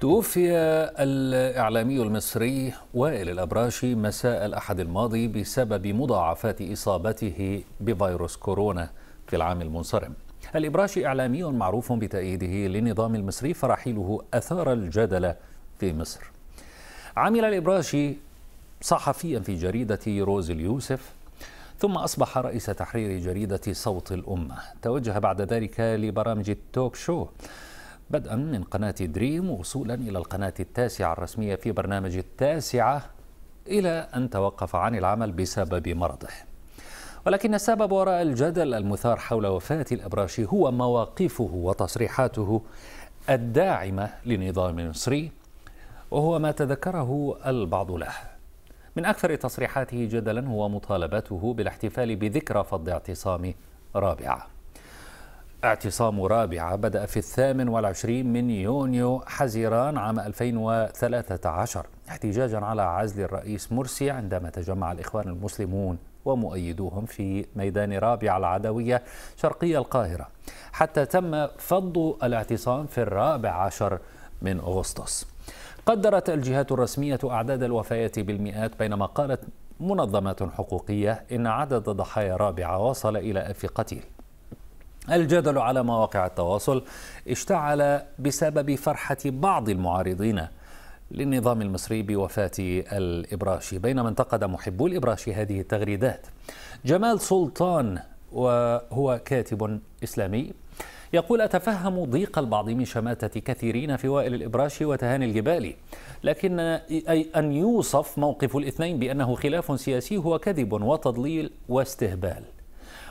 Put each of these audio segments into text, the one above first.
توفي الإعلامي المصري وائل الأبراشي مساء الأحد الماضي بسبب مضاعفات إصابته بفيروس كورونا في العام المنصرم الإبراشي إعلامي معروف بتأييده للنظام المصري فرحيله أثار الجدل في مصر عمل الإبراشي صحفيا في جريدة روز اليوسف ثم أصبح رئيس تحرير جريدة صوت الأمة توجه بعد ذلك لبرامج التوك شو بدءا من قناة دريم وصولا إلى القناة التاسعة الرسمية في برنامج التاسعة إلى أن توقف عن العمل بسبب مرضه ولكن السبب وراء الجدل المثار حول وفاة الأبراشي هو مواقفه وتصريحاته الداعمة لنظام مصري وهو ما تذكره البعض له من أكثر تصريحاته جدلا هو مطالبته بالاحتفال بذكرى فض اعتصام رابعه اعتصام رابعة بدأ في الثامن والعشرين من يونيو حزيران عام 2013 احتجاجا على عزل الرئيس مرسي عندما تجمع الإخوان المسلمون ومؤيدوهم في ميدان رابعة العدوية شرقي القاهرة حتى تم فض الاعتصام في الرابع عشر من أغسطس قدرت الجهات الرسمية أعداد الوفيات بالمئات بينما قالت منظمات حقوقية إن عدد ضحايا رابعة وصل إلى ألف قتيل الجدل على مواقع التواصل اشتعل بسبب فرحة بعض المعارضين للنظام المصري بوفاة الإبراشي بينما انتقد محبو الإبراشي هذه التغريدات جمال سلطان وهو كاتب إسلامي يقول أتفهم ضيق البعض من شماتة كثيرين في وائل الإبراشي وتهاني الجبالي لكن أي أن يوصف موقف الاثنين بأنه خلاف سياسي هو كذب وتضليل واستهبال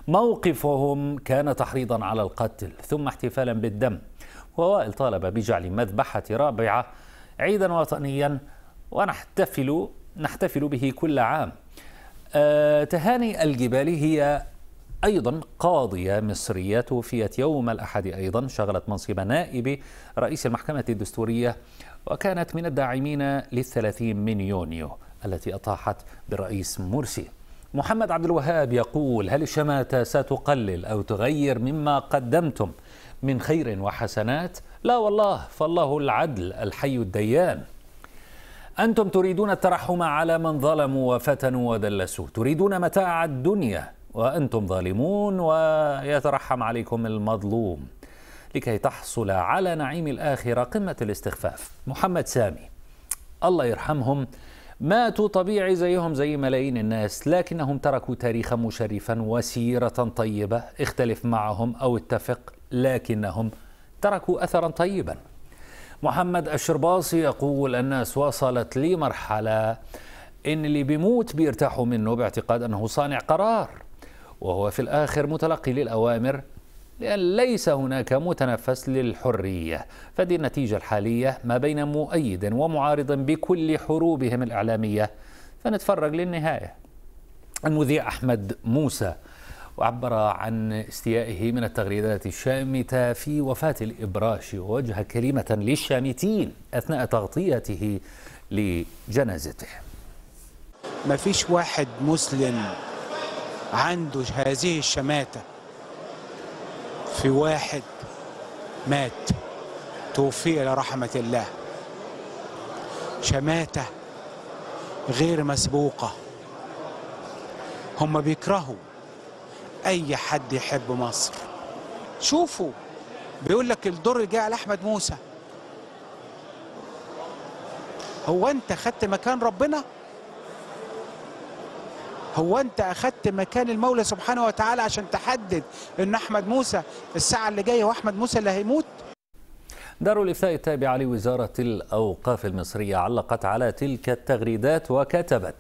موقفهم كان تحريضا على القتل ثم احتفالا بالدم ووائل طالب بجعل مذبحة رابعة عيدا وطنيا ونحتفل نحتفل به كل عام أه تهاني الجبالي هي أيضا قاضية مصرية توفيت يوم الأحد أيضا شغلت منصب نائب رئيس المحكمة الدستورية وكانت من الداعمين للثلاثين من يونيو التي أطاحت بالرئيس مرسي محمد عبد الوهاب يقول هل الشماتة ستقلل أو تغير مما قدمتم من خير وحسنات لا والله فالله العدل الحي الديان أنتم تريدون الترحم على من ظلموا وفتنوا ودلسوا تريدون متاع الدنيا وأنتم ظالمون ويترحم عليكم المظلوم لكي تحصل على نعيم الآخرة قمة الاستخفاف محمد سامي الله يرحمهم ماتوا طبيعي زيهم زي ملايين الناس لكنهم تركوا تاريخا مشرفا وسيرة طيبة اختلف معهم أو اتفق لكنهم تركوا أثرا طيبا محمد الشرباصي يقول الناس وصلت لمرحلة إن اللي بيموت بيرتاحوا منه باعتقاد أنه صانع قرار وهو في الآخر متلقي للأوامر لأن ليس هناك متنفس للحرية فدي النتيجة الحالية ما بين مؤيد ومعارض بكل حروبهم الإعلامية فنتفرج للنهاية المذيع أحمد موسى وعبر عن استيائه من التغريدات الشامتة في وفاة الإبراشي ووجه كلمة للشامتين أثناء تغطيته لجنازته ما فيش واحد مسلم عنده هذه الشماتة في واحد مات توفي إلى رحمة الله شماتة غير مسبوقة هم بيكرهوا أي حد يحب مصر شوفوا بيقول لك الدور جاي على أحمد موسى هو أنت خدت مكان ربنا؟ هو انت اخذت مكان المولى سبحانه وتعالى عشان تحدد ان احمد موسى الساعه اللي جايه واحمد موسى اللي هيموت دار الإفتاء التابعة لوزارة الأوقاف المصرية علقت على تلك التغريدات وكتبت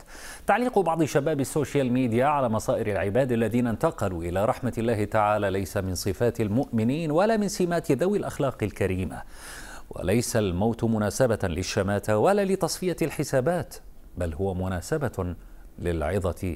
تعليق بعض شباب السوشيال ميديا على مصائر العباد الذين انتقلوا إلى رحمة الله تعالى ليس من صفات المؤمنين ولا من سمات ذوي الأخلاق الكريمة وليس الموت مناسبة للشماتة ولا لتصفية الحسابات بل هو مناسبة للعظة